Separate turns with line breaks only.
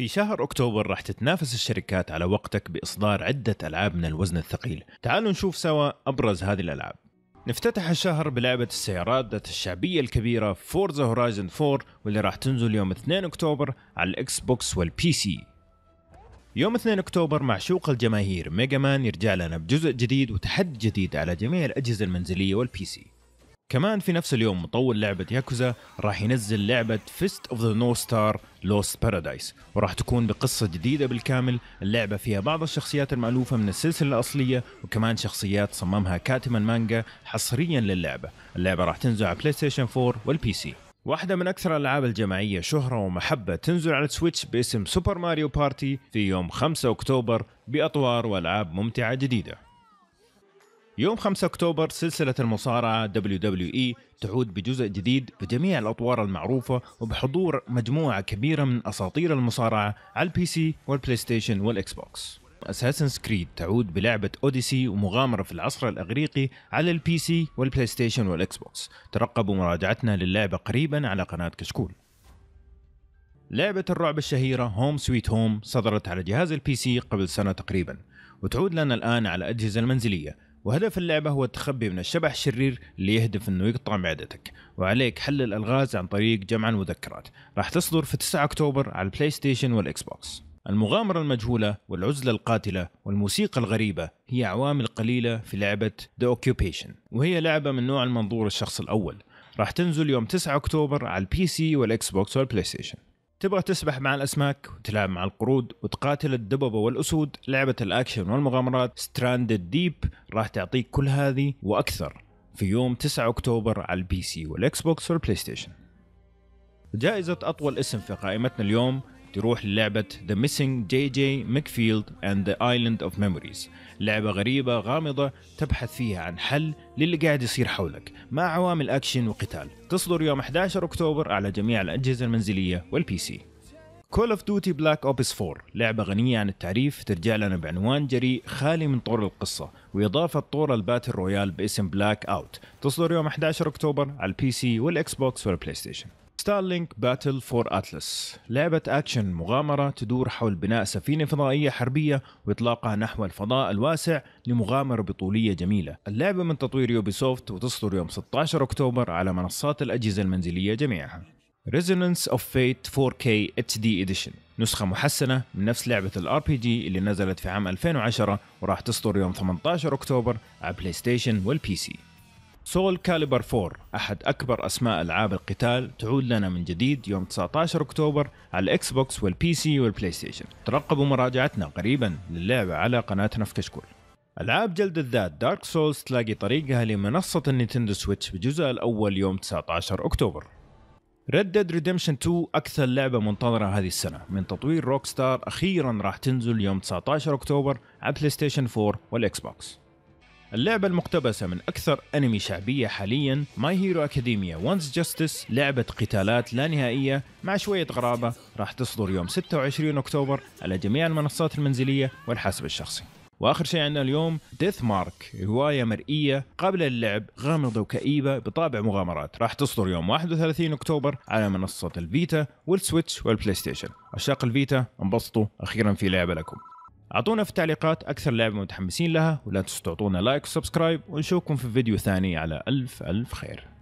في شهر أكتوبر راح تتنافس الشركات على وقتك بإصدار عدة ألعاب من الوزن الثقيل تعالوا نشوف سوا أبرز هذه الألعاب نفتتح الشهر بلعبة السيارات ذات الشعبية الكبيرة فورزا هورايزن 4 واللي راح تنزل يوم 2 أكتوبر على الإكس بوكس والبي سي يوم 2 أكتوبر معشوق الجماهير ميجا مان يرجع لنا بجزء جديد وتحدي جديد على جميع الأجهزة المنزلية والبي سي كمان في نفس اليوم مطور لعبة ياكوزا راح ينزل لعبة فيست اوف ذا نو ستار لوست بارادايس وراح تكون بقصة جديدة بالكامل اللعبة فيها بعض الشخصيات المألوفة من السلسلة الأصلية وكمان شخصيات صممها كاتب المانجا حصريا للعبة اللعبة راح تنزل على بلاي ستيشن 4 والبي سي واحدة من أكثر الألعاب الجماعية شهرة ومحبة تنزل على السويتش باسم سوبر ماريو بارتي في يوم 5 أكتوبر بأطوار وألعاب ممتعة جديدة يوم 5 أكتوبر سلسلة المصارعة WWE تعود بجزء جديد بجميع الأطوار المعروفة وبحضور مجموعة كبيرة من أساطير المصارعة على البي سي والبلاي ستيشن والإكس بوكس اساسن كريد تعود بلعبة اوديسي ومغامرة في العصر الاغريقي على البي سي والبلاي ستيشن والاكس بوكس، ترقبوا مراجعتنا للعبة قريبا على قناة كشكول. لعبة الرعب الشهيرة هوم سويت هوم صدرت على جهاز البي سي قبل سنة تقريبا، وتعود لنا الان على الاجهزة المنزلية وهدف اللعبة هو التخبي من الشبح الشرير اللي يهدف انه يقطع معدتك وعليك حل الالغاز عن طريق جمع المذكرات راح تصدر في 9 اكتوبر على البلاي ستيشن والاكس بوكس المغامرة المجهولة والعزلة القاتلة والموسيقى الغريبة هي عوامل قليلة في لعبة The Occupation وهي لعبة من نوع المنظور الشخص الأول راح تنزل يوم 9 اكتوبر على البي سي والاكس بوكس والبلاي ستيشن تبغى تسبح مع الاسماك وتلعب مع القرود وتقاتل الدببه والاسود لعبه الاكشن والمغامرات ستراند ديب راح تعطيك كل هذه واكثر في يوم 9 اكتوبر على البي سي والاكس بوكس والبلاي ستيشن جائزة أطول اسم في قائمتنا اليوم تروح للعبة The Missing J.J. McField and the Island of Memories لعبة غريبة غامضة تبحث فيها عن حل للي قاعد يصير حولك مع عوامل أكشن وقتال تصدر يوم 11 أكتوبر على جميع الأجهزة المنزلية والبي سي كول اوف ديوتي بلاك اوبس 4 لعبة غنية عن التعريف ترجع لنا بعنوان جريء خالي من طور القصة وإضافة طور الباتل رويال باسم بلاك اوت تصدر يوم 11 أكتوبر على البي سي والإكس بوكس والبلاي ستيشن ستارلينك باتل فور أتلس لعبة أكشن مغامرة تدور حول بناء سفينة فضائية حربية وإطلاقها نحو الفضاء الواسع لمغامرة بطولية جميلة اللعبة من تطوير يوبيسوفت وتصدر يوم 16 أكتوبر على منصات الأجهزة المنزلية جميعها Resonance of Fate 4K HD Edition نسخة محسنة من نفس لعبة الار بي جي اللي نزلت في عام 2010 وراح تصدر يوم 18 أكتوبر على بلاي ستيشن والبي سي سول كاليبر 4 أحد أكبر أسماء ألعاب القتال تعود لنا من جديد يوم 19 أكتوبر على الإكس بوكس والبي سي والبلاي ستيشن ترقبوا مراجعتنا قريبا للعبة على قناتنا في كشكول ألعاب جلد الذات دارك سولز تلاقي طريقها لمنصة النينتندو سويتش بجزء الأول يوم 19 أكتوبر ريد ديد ريديمشن 2 أكثر لعبة منتظرة هذه السنة من تطوير روك ستار أخيرا راح تنزل يوم 19 أكتوبر على بلاي ستيشن 4 والإكس بوكس اللعبة المقتبسة من أكثر أنمي شعبية حاليا ماي هيرو أكاديميا وانس جاستس لعبة قتالات لا نهائية مع شوية غرابة راح تصدر يوم 26 أكتوبر على جميع المنصات المنزلية والحاسب الشخصي واخر شيء عندنا اليوم ديث مارك روايه مرئيه قابله للعب غامضه وكئيبه بطابع مغامرات راح تصدر يوم 31 اكتوبر على منصه الفيتا والسويتش والبلاي ستيشن عشاق الفيتا انبسطوا اخيرا في لعبه لكم اعطونا في التعليقات اكثر لعبه متحمسين لها ولا تنسوا تعطونا لايك وسبسكرايب ونشوفكم في فيديو ثاني على الف الف خير